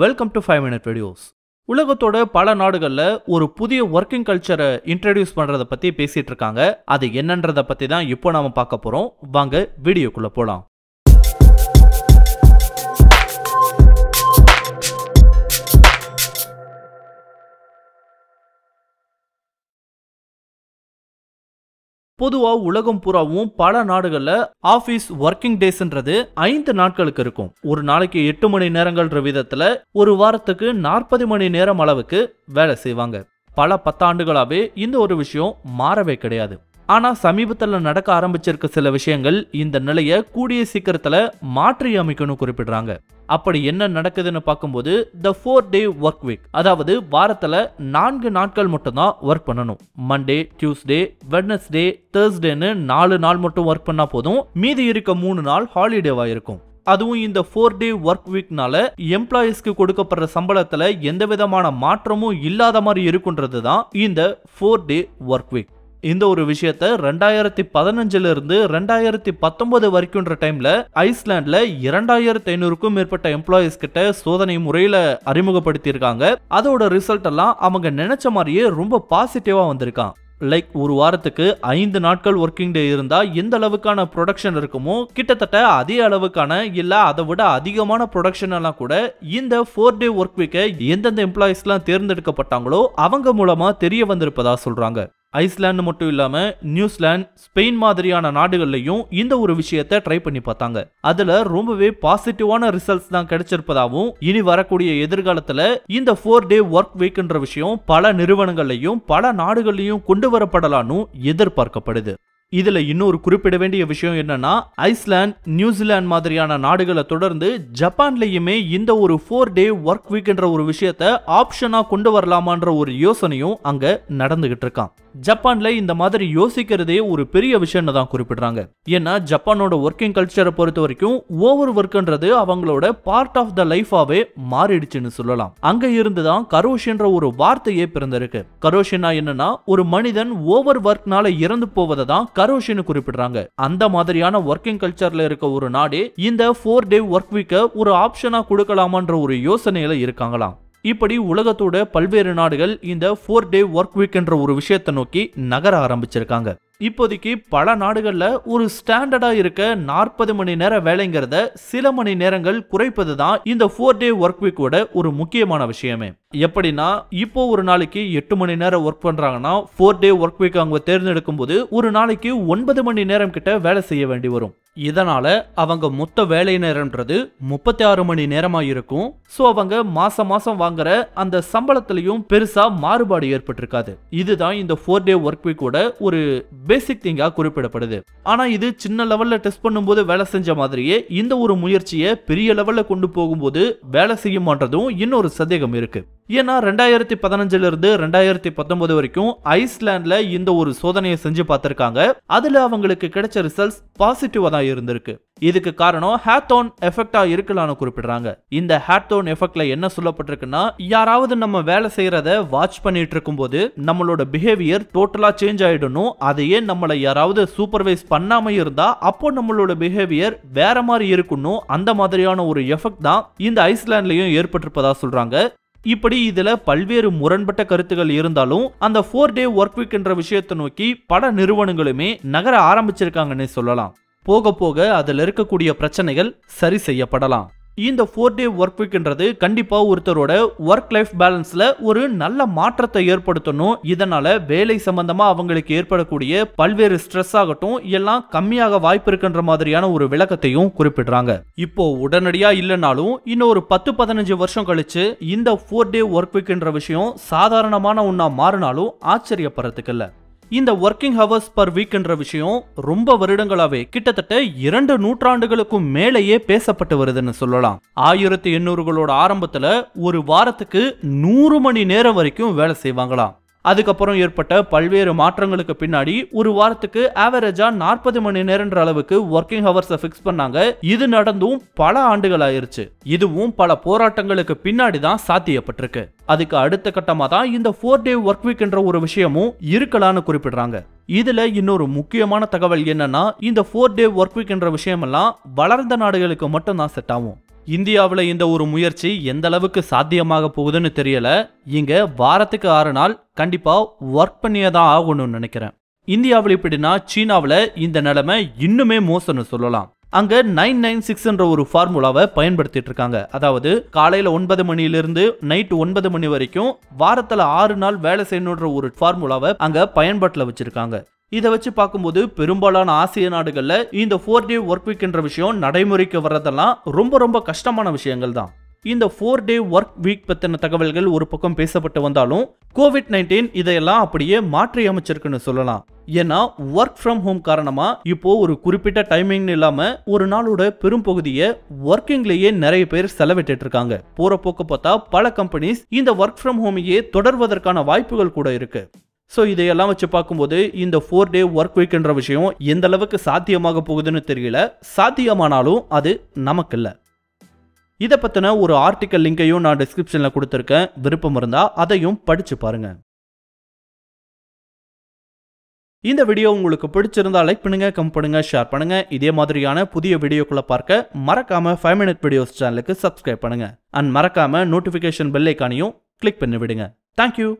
welcome to five minute videos உலகத்தோட பல நாடுகளில் ஒரு புதிய ஒர்க்கிங் கல்ச்சரை இன்ட்ரடியூஸ் பண்ணுறதை பற்றி பேசிகிட்டு இருக்காங்க அது என்னன்றதை பற்றி தான் இப்போ நாம் பார்க்க போகிறோம் வாங்க வீடியோக்குள்ளே போகலாம் பொதுவாக உலகம் பூராவும் பல நாடுகளில் ஆஃபீஸ் ஒர்க்கிங் டேஸ்ன்றது ஐந்து நாட்களுக்கு இருக்கும் ஒரு நாளைக்கு எட்டு மணி நேரங்கள்ன்ற விதத்தில் ஒரு வாரத்துக்கு நாற்பது மணி நேரம் அளவுக்கு வேலை செய்வாங்க பல பத்தாண்டுகளாகவே இந்த ஒரு விஷயம் மாறவே கிடையாது ஆனால் சமீபத்தில் நடக்க ஆரம்பிச்சிருக்க சில விஷயங்கள் இந்த நிலையை கூடிய சீக்கிரத்தில் மாற்றி அமைக்கணும் குறிப்பிடுறாங்க அப்படி என்ன நடக்குதுன்னு பார்க்கும்போது the four day work week அதாவது வாரத்தில் நான்கு நாட்கள் மட்டும்தான் ஒர்க் பண்ணணும் மண்டே டியூஸ்டே வெட்னஸ்டே தேர்ஸ்டேன்னு நாலு நாள் மட்டும் ஒர்க் பண்ணா போதும் மீதி இருக்க மூணு நாள் ஹாலிடேவாக இருக்கும் அதுவும் இந்த ஃபோர் டே ஒர்க் வீக்னால எம்ப்ளாயிஸ்க்கு கொடுக்கப்படுற சம்பளத்தில் எந்த விதமான மாற்றமும் இல்லாத மாதிரி இருக்குன்றது தான் இந்த ஃபோர் டே ஒர்க் வீக் இந்த ஒரு விஷயத்த ரெண்டாயிரத்தி பதினஞ்சுல இருந்து ரெண்டாயிரத்தி பத்தொன்பது வரைக்கும்ன்ற டைம்ல ஐஸ்லாண்ட்ல இரண்டாயிரத்தி ஐநூறுக்கும் மேற்பட்ட எம்ப்ளாயிஸ் கிட்ட சோதனை முறையில அறிமுகப்படுத்தியிருக்காங்க அதோட ரிசல்ட் எல்லாம் அவங்க நினைச்ச மாதிரியே ரொம்ப பாசிட்டிவா வந்திருக்கான் லைக் ஒரு வாரத்துக்கு ஐந்து நாட்கள் ஒர்க்கிங் டே இருந்தால் எந்த அளவுக்கான ப்ரொடக்ஷன் இருக்குமோ கிட்டத்தட்ட அதே அளவுக்கான இல்லை அதை விட அதிகமான ப்ரொடக்ஷன் எல்லாம் கூட இந்த ஃபோர் டே ஒர்க் வீக்கை எந்தெந்த எல்லாம் தேர்ந்தெடுக்கப்பட்டாங்களோ அவங்க மூலமாக தெரிய வந்திருப்பதா சொல்கிறாங்க ஐஸ்லாண்டு மட்டும் இல்லாமல் நியூசிலாந்து ஸ்பெயின் மாதிரியான நாடுகள்லையும் இந்த ஒரு விஷயத்த ட்ரை பண்ணி பார்த்தாங்க அதில் ரொம்பவே பாசிட்டிவான ரிசல்ட்ஸ் தான் கிடைச்சிருப்பதாகவும் இனி வரக்கூடிய எதிர்காலத்தில் இந்த ஃபோர் டே ஒர்க் வீக்ன்ற விஷயம் பல நிறுவனங்கள்லையும் பல நாடுகள்லையும் கொண்டு வரப்படலான்னு எதிர்பார்க்கப்படுது இதுல இன்னொரு குறிப்பிட வேண்டிய விஷயம் என்னன்னா ஐஸ்லாந்து நியூசிலாந்து மாதிரியான நாடுகளை தொடர்ந்து ஜப்பான்லயுமே இந்த ஒரு ஃபோர் டே ஒர்க் வீக்ன்ற ஒரு விஷயத்த ஆப்ஷனா கொண்டு வரலாமான்ற ஒரு யோசனையும் அங்க நடந்துகிட்டு இருக்கான் ஜப்பான்ல இந்த மாதிரி யோசிக்கிறதே ஒரு பெரிய விஷயம்னு தான் குறிப்பிடுறாங்க ஏன்னா ஜப்பானோட ஒர்க்கிங் கல்ச்சரை பொறுத்த வரைக்கும் ஓவர் ஒர்க்ன்றது அவங்களோட பார்ட் ஆஃப் த லைஃபாவே மாறிடுச்சுன்னு சொல்லலாம் அங்க இருந்துதான் கரோஷின்ற ஒரு வார்த்தையே பிறந்திருக்கு கரோஷினா என்னன்னா ஒரு மனிதன் ஓவர் ஒர்க்னால இறந்து போவதை தான் கரோஷின்னு குறிப்பிடுறாங்க அந்த மாதிரியான ஒர்க்கிங் கல்ச்சர்ல இருக்க ஒரு நாடே இந்த ஃபோர் டே ஒர்க் வீக்கை ஒரு ஆப்ஷனா கொடுக்கலாமான்ற ஒரு யோசனையில இருக்காங்களாம் இப்படி உலகத்தோட பல்வேறு நாடுகள் இந்த ஃபோர் டே ஒர்க் வீக் என்ற ஒரு விஷயத்தை நோக்கி நகர ஆரம்பிச்சிருக்காங்க இப்போதைக்கு பல நாடுகளில் ஒரு ஸ்டாண்டர்டாக இருக்க நாற்பது மணி நேர வேலைங்கிறத சில மணி நேரங்கள் குறைப்பது தான் இந்த ஃபோர் டே ஒர்க் வீக்கோட ஒரு முக்கியமான விஷயமே எப்படின்னா இப்போ ஒரு நாளைக்கு எட்டு மணி நேரம் ஒர்க் பண்ணுறாங்கன்னா ஃபோர் டே ஒர்க் வீக் அவங்க தேர்ந்தெடுக்கும் போது ஒரு நாளைக்கு ஒன்பது மணி நேரம் கிட்ட வேலை செய்ய வேண்டி வரும் இதனால அவங்க மொத்த வேலை நேரம்ன்றது முப்பத்தி ஆறு மணி நேரமா இருக்கும் ஸோ அவங்க மாசம் மாசம் வாங்குற அந்த சம்பளத்திலையும் பெருசா மாறுபாடு ஏற்பட்டிருக்காது இதுதான் இந்த ஃபோர் டே ஒர்க் கூட ஒரு பேசிக் திங்கா குறிப்பிடப்படுது ஆனா இது சின்ன லெவல்ல டெஸ்ட் பண்ணும்போது வேலை செஞ்ச மாதிரியே இந்த ஒரு முயற்சியை பெரிய லெவல்ல கொண்டு போகும்போது வேலை செய்யுமான்றதும் இன்னொரு சந்தேகம் இருக்கு ஏன்னா ரெண்டாயிரத்தி பதினஞ்சிலிருந்து ரெண்டாயிரத்தி பத்தொன்பது வரைக்கும் ஐஸ்லாண்டில் இந்த ஒரு சோதனையை செஞ்சு பார்த்துருக்காங்க அதில் அவங்களுக்கு கிடைச்ச ரிசல்ட்ஸ் பாசிட்டிவாக தான் இருந்திருக்கு இதுக்கு காரணம் ஹேத்தோன் எஃபெக்டா இருக்கலாம்னு குறிப்பிடுறாங்க இந்த ஹேத்தோன் எஃபெக்ட்ல என்ன சொல்லப்பட்டிருக்குன்னா யாராவது நம்ம வேலை செய்யறத வாட்ச் பண்ணிட்டு இருக்கும்போது நம்மளோட பிஹேவியர் டோட்டலா சேஞ்ச் ஆயிடணும் அதையே நம்மளை யாராவது சூப்பர்வைஸ் பண்ணாம இருந்தா அப்போ நம்மளோட பிஹேவியர் வேற மாதிரி இருக்கணும் அந்த மாதிரியான ஒரு எஃபெக்ட் தான் இந்த ஐஸ்லாண்ட்லயும் ஏற்பட்டிருப்பதா சொல்றாங்க இப்படி இதுல பல்வேறு முரண்பட்ட கருத்துகள் இருந்தாலும் அந்த ஃபோர் டே ஒர்க் வீக் என்ற விஷயத்தை நோக்கி பல நிறுவனங்களுமே நகர ஆரம்பிச்சிருக்காங்கன்னு சொல்லலாம் போக போக அதில் இருக்கக்கூடிய பிரச்சனைகள் சரி செய்யப்படலாம் இந்த ஃபோர் டே ஒர்க் வீக்ன்றது கண்டிப்பாக ஒருத்தரோட ஒர்க் லைஃப் பேலன்ஸில் ஒரு நல்ல மாற்றத்தை ஏற்படுத்தணும் இதனால் வேலை சம்பந்தமாக அவங்களுக்கு ஏற்படக்கூடிய பல்வேறு ஸ்ட்ரெஸ் ஆகட்டும் எல்லாம் கம்மியாக வாய்ப்பு இருக்கின்ற மாதிரியான ஒரு விளக்கத்தையும் குறிப்பிடுறாங்க இப்போ உடனடியாக இல்லைனாலும் இன்னும் ஒரு பத்து பதினஞ்சு வருஷம் கழிச்சு இந்த ஃபோர் டே ஒர்க் வீக்ன்ற விஷயம் சாதாரணமான ஒன்றா மாறினாலும் ஆச்சரியப்படுறதுக்கு இல்லை இந்த ஒர்க்கிங் ஹவர்ஸ் பர் வீக் என்ற விஷயம் ரொம்ப வருடங்களாவே கிட்டத்தட்ட இரண்டு நூற்றாண்டுகளுக்கும் மேலேயே பேசப்பட்டு வருதுன்னு சொல்லலாம் ஆயிரத்தி எண்ணூறுகளோட ஆரம்பத்துல ஒரு வாரத்துக்கு நூறு மணி நேரம் வரைக்கும் வேலை செய்வாங்களாம் அதுக்கப்புறம் ஏற்பட்ட பல்வேறு மாற்றங்களுக்கு பின்னாடி ஒரு வாரத்துக்கு ஆவரேஜா நாற்பது மணி நேரம்ன்ற அளவுக்கு ஒர்க்கிங் ஹவர்ஸை ஃபிக்ஸ் பண்ணாங்க இது நடந்தும் பல ஆண்டுகள் ஆயிருச்சு இதுவும் பல போராட்டங்களுக்கு பின்னாடி தான் சாத்தியப்பட்டிருக்கு அதுக்கு அடுத்த கட்டமா தான் இந்த ஃபோர் டே ஒர்க் வீக் என்ற ஒரு விஷயமும் இருக்கலான்னு குறிப்பிடுறாங்க இதுல இன்னொரு முக்கியமான தகவல் என்னன்னா இந்த ஃபோர் டே ஒர்க் வீக் என்ற விஷயமெல்லாம் வளர்ந்த நாடுகளுக்கு மட்டும் தான் செட் ஆகும் இந்தியாவில் இந்த ஒரு முயற்சி எந்த அளவுக்கு சாத்தியமாக போகுதுன்னு தெரியல இங்க வாரத்துக்கு ஆறு நாள் கண்டிப்பா ஒர்க் பண்ணியே தான் ஆகணும்னு நினைக்கிறேன் இந்தியாவில் இப்படின்னா சீனாவில் இந்த நிலைமை இன்னுமே மோசம்னு சொல்லலாம் அங்க நைன் நைன் சிக்ஸ்ன்ற ஒரு ஃபார்முலாவை பயன்படுத்திட்டு இருக்காங்க அதாவது காலையில ஒன்பது மணியிலிருந்து நைட் ஒன்பது மணி வரைக்கும் வாரத்துல ஆறு நாள் வேலை செய்யணுன்ற ஒரு ஃபார்முலாவை அங்க பயன்பாட்டில் வச்சிருக்காங்க இதை வச்சு பார்க்கும்போது பெரும்பாலான ஆசிய நாடுகளில் இந்த ஃபோர் டே ஒர்க் வீக் என்ற விஷயம் நடைமுறைக்கு வர்றதெல்லாம் ரொம்ப ரொம்ப கஷ்டமான விஷயங்கள் தான் இந்த ஃபோர் டே ஒர்க் வீக் பற்றின தகவல்கள் ஒரு பக்கம் பேசப்பட்டு வந்தாலும் கோவிட் நைன்டீன் இதையெல்லாம் அப்படியே மாற்றி அமைச்சிருக்குன்னு சொல்லலாம் ஏன்னா ஒர்க் ஃப்ரம் ஹோம் காரணமாக இப்போ ஒரு குறிப்பிட்ட டைமிங்னு இல்லாமல் ஒரு நாளோட பெரும் பகுதியை ஒர்க்கிங்லேயே நிறைய பேர் செலவிட்டு இருக்காங்க போற போக்க பார்த்தா பல கம்பெனிஸ் இந்த ஒர்க் ஃப்ரம் ஹோமையே தொடர்வதற்கான வாய்ப்புகள் கூட இருக்கு ஸோ இதையெல்லாம் வச்சு பார்க்கும்போது இந்த ஃபோர் டே ஒர்க் வீக் என்ற விஷயம் எந்த அளவுக்கு சாத்தியமாக போகுதுன்னு தெரியல சாத்தியமானாலும் அது நமக்கு இல்லை இதை பற்றின ஒரு ஆர்டிக்கல் லிங்கையும் நான் டிஸ்கிரிப்ஷனில் கொடுத்துருக்கேன் விருப்பம் இருந்தால் அதையும் படித்து பாருங்கள் இந்த வீடியோ உங்களுக்கு பிடிச்சிருந்தா லைக் பண்ணுங்கள் கம் பண்ணுங்கள் ஷேர் பண்ணுங்கள் இதே மாதிரியான புதிய வீடியோக்குள்ளே பார்க்க மறக்காமல் ஃபைவ் மினிட் வீடியோஸ் சேனலுக்கு சப்ஸ்கிரைப் பண்ணுங்கள் அண்ட் மறக்காமல் நோட்டிஃபிகேஷன் பெல்லைக்கானையும் கிளிக் பண்ணி விடுங்க தேங்க்யூ